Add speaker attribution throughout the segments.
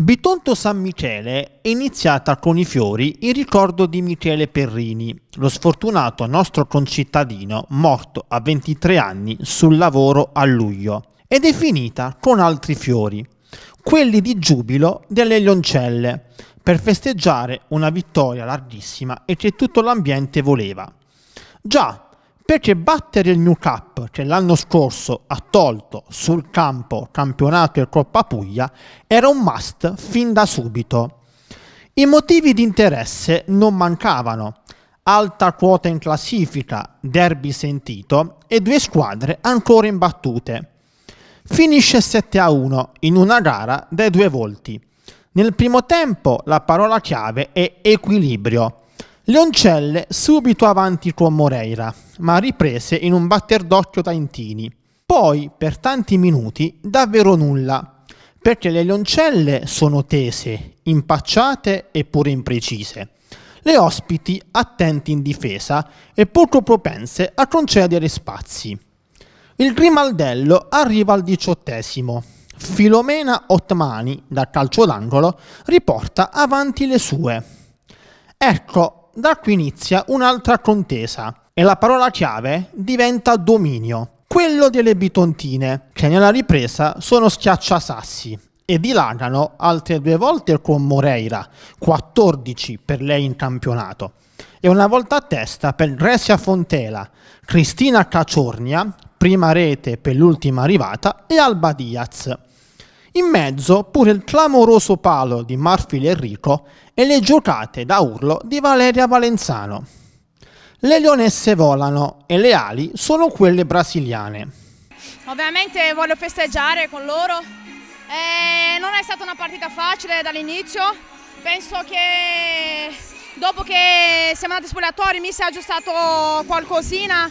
Speaker 1: Bitonto San Michele è iniziata con i fiori in ricordo di Michele Perrini, lo sfortunato nostro concittadino morto a 23 anni sul lavoro a luglio, ed è finita con altri fiori, quelli di giubilo delle lioncelle, per festeggiare una vittoria larghissima e che tutto l'ambiente voleva. Già, perché battere il New Cup che cioè l'anno scorso ha tolto sul campo campionato e Coppa Puglia era un must fin da subito. I motivi di interesse non mancavano. Alta quota in classifica, derby sentito e due squadre ancora imbattute. Finisce 7 a 1 in una gara dai due volti. Nel primo tempo la parola chiave è equilibrio. Leoncelle subito avanti con Moreira, ma riprese in un batter d'occhio Taintini. Poi, per tanti minuti, davvero nulla, perché le leoncelle sono tese, impacciate eppure imprecise. Le ospiti attenti in difesa e poco propense a concedere spazi. Il Grimaldello arriva al diciottesimo. Filomena Ottmani, da calcio d'angolo, riporta avanti le sue. Ecco da qui inizia un'altra contesa e la parola chiave diventa dominio, quello delle bitontine, che nella ripresa sono schiacciasassi e dilagano altre due volte con Moreira, 14 per lei in campionato, e una volta a testa per Grecia Fontela, Cristina Caciornia, prima rete per l'ultima arrivata, e Alba Diaz. In mezzo pure il clamoroso palo di Marfil Enrico e le giocate da urlo di Valeria Valenzano. Le leonesse volano e le ali sono quelle brasiliane.
Speaker 2: Ovviamente voglio festeggiare con loro. Eh, non è stata una partita facile dall'inizio. Penso che dopo che siamo andati spogliatori mi si è aggiustato qualcosina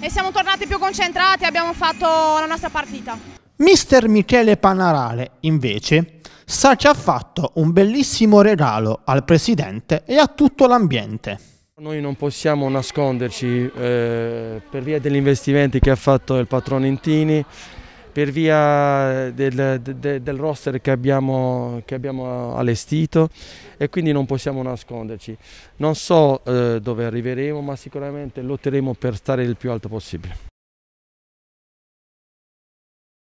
Speaker 2: e siamo tornati più concentrati e abbiamo fatto la nostra partita.
Speaker 1: Mister Michele Panarale, invece, sa che ha fatto un bellissimo regalo al presidente e a tutto l'ambiente.
Speaker 3: Noi non possiamo nasconderci eh, per via degli investimenti che ha fatto il patrone Intini, per via del, de, del roster che abbiamo, che abbiamo, allestito e quindi non possiamo nasconderci. Non so eh, dove arriveremo ma sicuramente lotteremo per stare il più alto possibile.